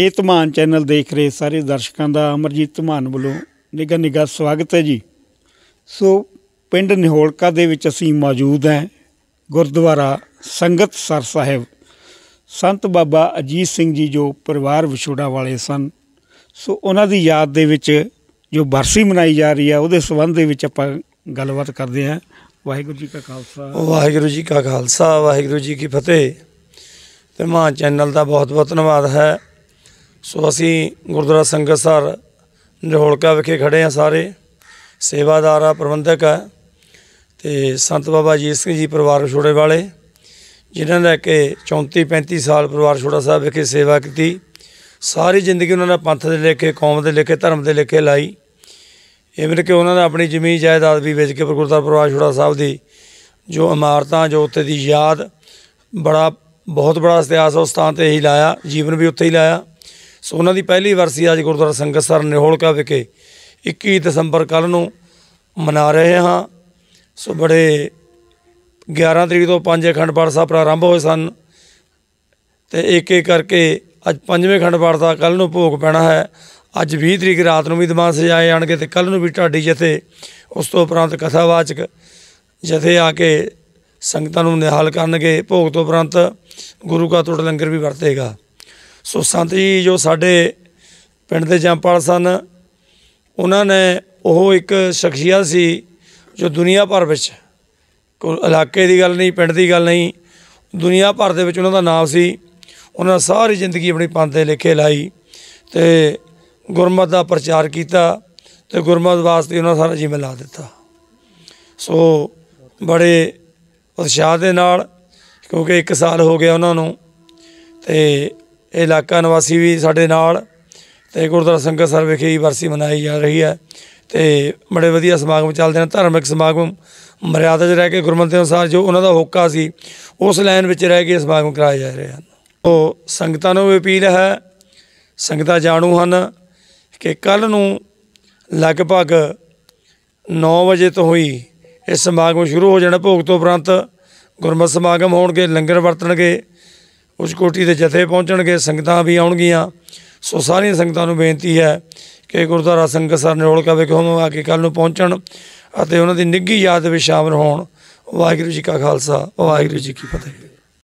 ਇਹ ਧਮਾਨ ਚੈਨਲ ਦੇਖ ਰਹੇ ਸਾਰੇ ਦਰਸ਼ਕਾਂ ਦਾ ਅਮਰਜੀਤ ਧਮਾਨ ਵੱਲੋਂ ਨਿੱਘਾ ਨਿੱਘਾ ਸਵਾਗਤ ਹੈ ਜੀ ਸੋ ਪਿੰਡ ਨਿਹੋਲਕਾ ਦੇ ਵਿੱਚ ਅਸੀਂ ਮੌਜੂਦ ਹਾਂ ਗੁਰਦੁਆਰਾ ਸੰਗਤ ਸਰ ਸਾਹਿਬ ਸੰਤ ਬਾਬਾ ਅਜੀਤ ਸਿੰਘ ਜੀ ਜੋ ਪਰਿਵਾਰ ਵਿਛੋੜਾ ਵਾਲੇ ਸਨ ਸੋ ਉਹਨਾਂ ਦੀ ਯਾਦ ਦੇ ਵਿੱਚ ਜੋ ਬਰਸੀ ਮਨਾਈ ਜਾ ਰਹੀ ਹੈ ਉਹਦੇ ਸਬੰਧ ਦੇ ਵਿੱਚ ਆਪਾਂ ਗੱਲਬਾਤ ਕਰਦੇ ਹਾਂ ਵਾਹਿਗੁਰੂ ਜੀ ਕਾ ਖਾਲਸਾ ਵਾਹਿਗੁਰੂ ਜੀ ਕਾ ਖਾਲਸਾ ਵਾਹਿਗੁਰੂ ਜੀ ਕੀ ਫਤਿਹ ਤੇ ਮਾਂ ਚੈਨਲ ਦਾ ਬਹੁਤ ਬਹੁਤ ਧੰਨਵਾਦ ਹੈ ਸੋ ਅਸੀਂ ਗੁਰਦੁਆਰਾ ਸੰਗਤ ਸਰ ਨਿਹੋਲਕਾ ਵਿਖੇ ਖੜੇ ਆ ਸਾਰੇ ਸੇਵਾਦਾਰ ਆ ਪ੍ਰਬੰਧਕ ਆ ਤੇ ਸੰਤ ਬਾਬਾ ਜੀ ਸਿੰਘ ਜੀ ਪਰਿਵਾਰ ਛੋੜੇ ਵਾਲੇ ਜਿਨ੍ਹਾਂ ਦਾ ਕਿ 34 35 ਸਾਲ ਪਰਿਵਾਰ ਛੋੜਾ ਸਾਹਿਬ ਵਿਖੇ ਸੇਵਾ ਕੀਤੀ ਸਾਰੀ ਜ਼ਿੰਦਗੀ ਉਹਨਾਂ ਨੇ ਪੰਥ ਦੇ ਲੇਖੇ ਕੌਮ ਦੇ ਲੇਖੇ ਧਰਮ ਦੇ ਲੇਖੇ ਲਾਈ ਇਵੇਂ ਕਿ ਉਹਨਾਂ ਨੇ ਆਪਣੀ ਜ਼ਮੀਨ ਜਾਇਦਾਦ ਵੀ ਵੇਚ ਕੇ ਗੁਰਦੁਆਰਾ ਪਰਿਵਾਰ ਛੋੜਾ ਸਾਹਿਬ ਦੀ ਜੋ ਇਮਾਰਤਾਂ ਜੋ ਉੱਥੇ ਦੀ ਯਾਦ ਬੜਾ ਬਹੁਤ ਬੜਾ ਇਤਿਹਾਸ ਉਸ ਥਾਂ ਤੇ ਹੀ ਲਾਇਆ ਜੀਵਨ ਵੀ ਉੱਥੇ ਹੀ ਲਾਇਆ ਸੋ ਉਹਨਾਂ ਦੀ ਪਹਿਲੀ ਵਰਸੀ ਅੱਜ ਗੁਰਦੁਆਰਾ ਸੰਗਤ ਸਰ ਨਿਹੋਲਕਾ ਵਿਖੇ 21 ਦਸੰਬਰ ਕੱਲ ਨੂੰ ਮਨਾ ਰਹੇ ਹਾਂ ਸੋ ਬੜੇ 11 ਤਰੀਕ ਤੋਂ ਪੰਜ ਅਖੰਡ ਪਾਠ ਸਾਹਿਬ ਪ੍ਰਾਰੰਭ ਹੋਏ ਸਨ ਤੇ ਇੱਕ ਇੱਕ ਕਰਕੇ ਅੱਜ ਪੰਜਵੇਂ ਅਖੰਡ ਪਾਠ ਦਾ ਕੱਲ ਨੂੰ ਭੋਗ ਪੈਣਾ ਹੈ ਅੱਜ 20 ਤਰੀਕ ਰਾਤ ਨੂੰ ਵੀ ਦਿਮਾਗ ਸਜਾਏ ਆਣਗੇ ਤੇ ਕੱਲ ਨੂੰ ਵੀ ਢਾਡੀ ਜਥੇ ਉਸ ਤੋਂ ਉਪਰੰਤ ਕਥਾਵਾਚਕ ਜਥੇ ਆ ਕੇ ਸੰਗਤਾਂ ਨੂੰ ਨਿਹਾਲ ਕਰਨਗੇ ਭੋਗ ਤੋਂ ਉਪਰੰਤ ਗੁਰੂ ਕਾ ਟੁੱਟ ਲੰਗਰ ਵੀ ਵਰਤੇਗਾ ਸੋ ਸੰਤ ਜੀ ਜੋ ਸਾਡੇ ਪਿੰਡ ਦੇ ਜੰਪਾਲ ਸਨ ਉਹਨਾਂ ਨੇ ਉਹ ਇੱਕ ਸ਼ਖਸੀਅਤ ਸੀ ਜੋ ਦੁਨੀਆ ਭਰ ਵਿੱਚ ਕੋਈ ਇਲਾਕੇ ਦੀ ਗੱਲ ਨਹੀਂ ਪਿੰਡ ਦੀ ਗੱਲ ਨਹੀਂ ਦੁਨੀਆ ਭਰ ਦੇ ਵਿੱਚ ਉਹਨਾਂ ਦਾ ਨਾਮ ਸੀ ਉਹਨਾਂ ਸਾਰੀ ਜ਼ਿੰਦਗੀ ਆਪਣੀ ਪੰਥ ਦੇ ਲਾਈ ਤੇ ਗੁਰਮਤ ਦਾ ਪ੍ਰਚਾਰ ਕੀਤਾ ਤੇ ਗੁਰਮਤ ਵਾਸਤੇ ਉਹਨਾਂ ਸਾਰਾ ਜੀਵਨ ਲਾ ਦਿੱਤਾ ਸੋ ਬੜੇ ਉਤਸ਼ਾਹ ਦੇ ਨਾਲ ਕਿਉਂਕਿ 1 ਸਾਲ ਹੋ ਗਿਆ ਉਹਨਾਂ ਨੂੰ ਤੇ ਇਹ ਇਲਾਕਾ ਨਿਵਾਸੀ ਵੀ ਸਾਡੇ ਨਾਲ ਤੇ ਗੁਰਦੁਆਰਾ ਸੰਗਤ ਸਰ ਵਿਖੇ ਵਰਸੀ ਮਨਾਈ ਜਾ ਰਹੀ ਹੈ ਤੇ ਬੜੇ ਵਧੀਆ ਸਮਾਗਮ ਚੱਲਦੇ ਨੇ ਧਾਰਮਿਕ ਸਮਾਗਮ ਮਰਿਆਦਾ 'ਚ ਰਹਿ ਕੇ ਗੁਰਮਤਿ ਅਨੁਸਾਰ ਜੋ ਉਹਨਾਂ ਦਾ ਹੋਕਾ ਸੀ ਉਸ ਲਾਈਨ ਵਿੱਚ ਰਹਿ ਕੇ ਸਮਾਗਮ ਕਰਾਏ ਜਾ ਰਹੇ ਹਨ ਉਹ ਸੰਗਤਾਂ ਨੂੰ ਵੀ ਅਪੀਲ ਹੈ ਸੰਗਤਾਂ ਜਾਣੂ ਹਨ ਕਿ ਕੱਲ ਨੂੰ ਲਗਭਗ 9 ਵਜੇ ਤੋਂ ਹੋਈ ਇਹ ਸਮਾਗਮ ਸ਼ੁਰੂ ਹੋ ਜਾਣਾ ਭੋਗ ਤੋਂ ਉਪਰੰਤ ਗੁਰਮਤਿ ਸਮਾਗਮ ਹੋਣਗੇ ਲੰਗਰ ਵਰਤਣਗੇ ਉਸ ਕੋਟੀ ਦੇ ਜਥੇ ਪਹੁੰਚਣਗੇ ਸੰਗਤਾਂ ਵੀ ਆਉਣਗੀਆਂ ਸੋ ਸਾਰੀਆਂ ਸੰਗਤਾਂ ਨੂੰ ਬੇਨਤੀ ਹੈ ਕਿ ਗੁਰਦੁਆਰਾ ਸੰਗਤ ਸਰ ਨਿਰੋਲ ਕਾ ਵਿਖੋਮ ਆ ਕੇ ਕੱਲ ਨੂੰ ਪਹੁੰਚਣ ਅਤੇ ਉਹਨਾਂ ਦੀ ਨਿੱਘੀ ਯਾਦ ਵਿੱਚ ਸ਼ਾਮਲ ਹੋਣ ਵਾਹਿਗੁਰੂ ਜੀ ਕਾ ਖਾਲਸਾ ਵਾਹਿਗੁਰੂ ਜੀ ਕੀ ਫਤਿਹ